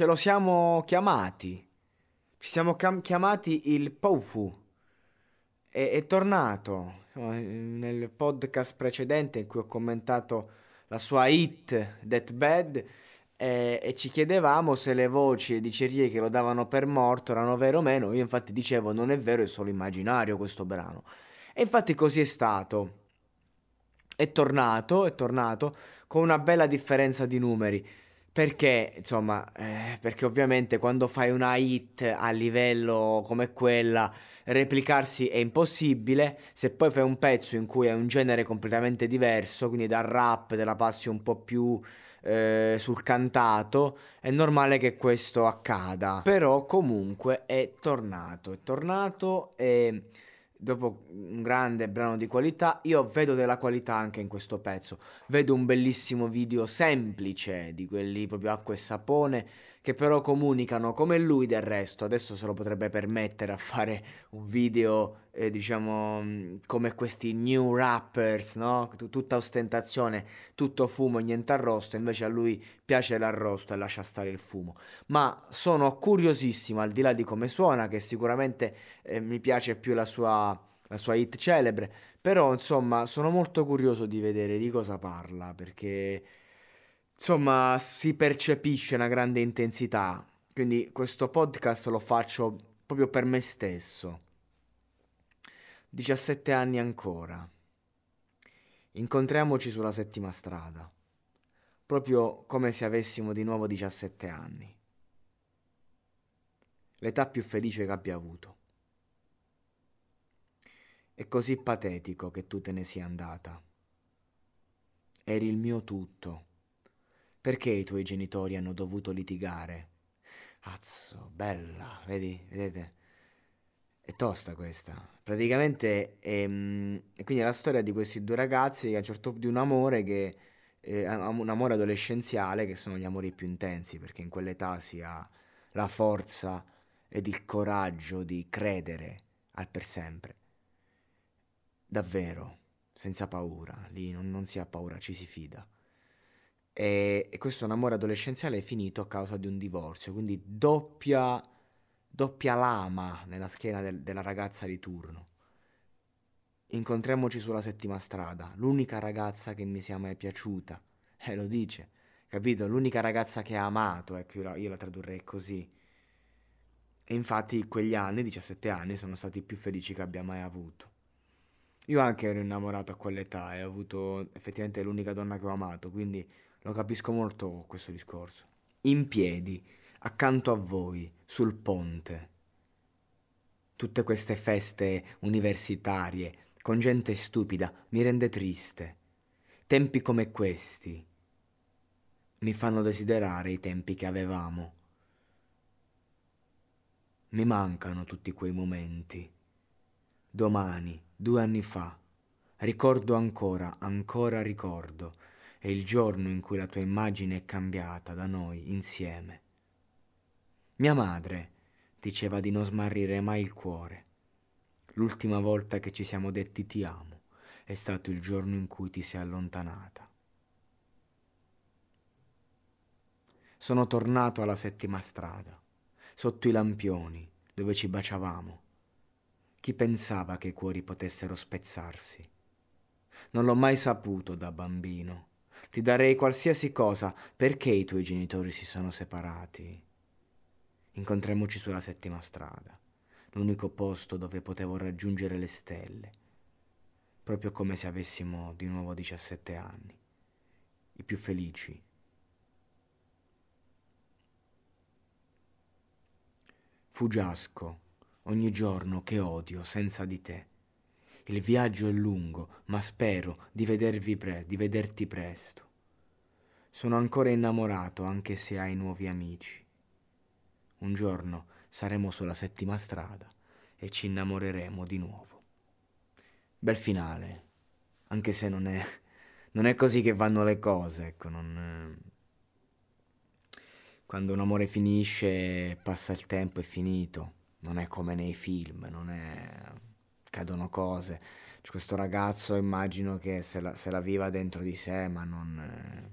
ce lo siamo chiamati. Ci siamo chiamati il Poufu. È, è tornato nel podcast precedente in cui ho commentato la sua hit Deathbed e, e, ci chiedevamo se le voci di Cerie che lo davano per morto erano vere o meno. Io infatti dicevo non è vero, è solo immaginario questo brano. E infatti così è stato. È tornato, è tornato con una bella differenza di numeri. Perché, insomma, eh, perché ovviamente quando fai una hit a livello come quella, replicarsi è impossibile. Se poi fai un pezzo in cui è un genere completamente diverso, quindi dal rap te la passi un po' più eh, sul cantato, è normale che questo accada. Però comunque è tornato, è tornato e dopo un grande brano di qualità, io vedo della qualità anche in questo pezzo. Vedo un bellissimo video semplice, di quelli proprio acqua e sapone, che però comunicano come lui del resto, adesso se lo potrebbe permettere a fare un video, eh, diciamo, mm, come questi new rappers, no? T- tutta ostentazione, tutto fumo, niente arrosto, invece a lui piace l'arrosto e lascia stare il fumo. Ma sono curiosissimo, al di là di come suona, che sicuramente eh, mi piace più la sua la sua hit celebre. Però, insomma, sono molto curioso di vedere di cosa parla, perché insomma si percepisce una grande intensità. Quindi questo podcast lo faccio proprio per me stesso. 17 anni ancora. Incontriamoci sulla settima strada, proprio come se avessimo di nuovo 17 anni. L'età più felice che abbia avuto. È così patetico che tu te ne sia andata. Eri il mio tutto perché i tuoi genitori hanno dovuto litigare? Azzo, bella, vedi, vedete? È tosta questa. Praticamente, ehm, e quindi è la storia di questi due ragazzi che a un certo punto di un amore che... Eh, un amore adolescenziale che sono gli amori più intensi perché in quell'età si ha la forza ed il coraggio di credere al per sempre. Davvero, senza paura, lì non, non si ha paura, ci si fida e, e questo amore adolescenziale è finito a causa di un divorzio, quindi doppia, doppia lama nella schiena del, della ragazza di turno. Incontriamoci sulla settima strada, l'unica ragazza che mi sia mai piaciuta, e eh, lo dice, capito? L'unica ragazza che ha amato, ecco, io la, io la tradurrei così. E infatti quegli anni, 17 anni, sono stati i più felici che abbia mai avuto. Io anche ero innamorato a quell'età e ho avuto effettivamente l'unica donna che ho amato, quindi lo capisco molto questo discorso. In piedi, accanto a voi, sul ponte. Tutte queste feste universitarie, con gente stupida, mi rende triste. Tempi come questi mi fanno desiderare i tempi che avevamo. Mi mancano tutti quei momenti. Domani, due anni fa, ricordo ancora, ancora ricordo, è il giorno in cui la tua immagine è cambiata da noi insieme. Mia madre diceva di non smarrire mai il cuore. L'ultima volta che ci siamo detti ti amo è stato il giorno in cui ti sei allontanata. Sono tornato alla settima strada, sotto i lampioni dove ci baciavamo. Chi pensava che i cuori potessero spezzarsi? Non l'ho mai saputo da bambino ti darei qualsiasi cosa, perché i tuoi genitori si sono separati? Incontriamoci sulla settima strada, l'unico posto dove potevo raggiungere le stelle, proprio come se avessimo di nuovo 17 anni, i più felici. Fugiasco ogni giorno che odio senza di te. Il viaggio è lungo, ma spero di vedervi pre- di vederti presto. Sono ancora innamorato anche se hai nuovi amici. Un giorno saremo sulla settima strada e ci innamoreremo di nuovo. Bel finale, anche se non è, non è così che vanno le cose, ecco, non... Eh, quando un amore finisce, passa il tempo, è finito. Non è come nei film, non è cadono cose. Cioè, questo ragazzo immagino che se la, se la, viva dentro di sé, ma non, eh,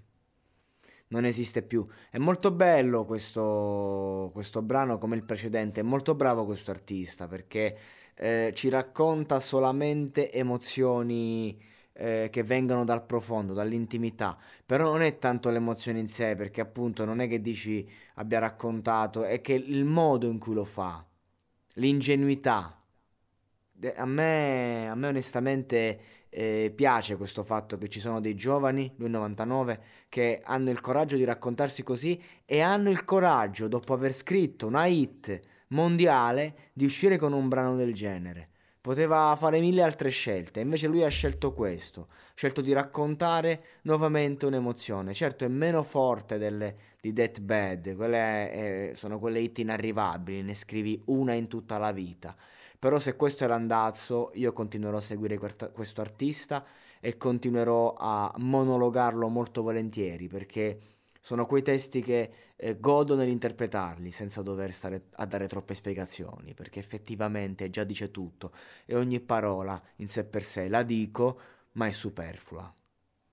non esiste più. È molto bello questo, questo, brano come il precedente, è molto bravo questo artista perché eh, ci racconta solamente emozioni eh, che vengono dal profondo, dall'intimità, però non è tanto l'emozione in sé perché appunto non è che dici abbia raccontato, è che il modo in cui lo fa, l'ingenuità a me, a me onestamente eh, piace questo fatto che ci sono dei giovani, lui 99, che hanno il coraggio di raccontarsi così e hanno il coraggio, dopo aver scritto una hit mondiale, di uscire con un brano del genere. Poteva fare mille altre scelte, invece lui ha scelto questo, ha scelto di raccontare nuovamente un'emozione. Certo è meno forte delle, di Deathbed, quelle, eh, sono quelle hit inarrivabili, ne scrivi una in tutta la vita. Però se questo è l'andazzo, io continuerò a seguire questo artista e continuerò a monologarlo molto volentieri perché sono quei testi che eh, godo nell'interpretarli senza dover stare a dare troppe spiegazioni, perché effettivamente già dice tutto e ogni parola in sé per sé la dico, ma è superflua.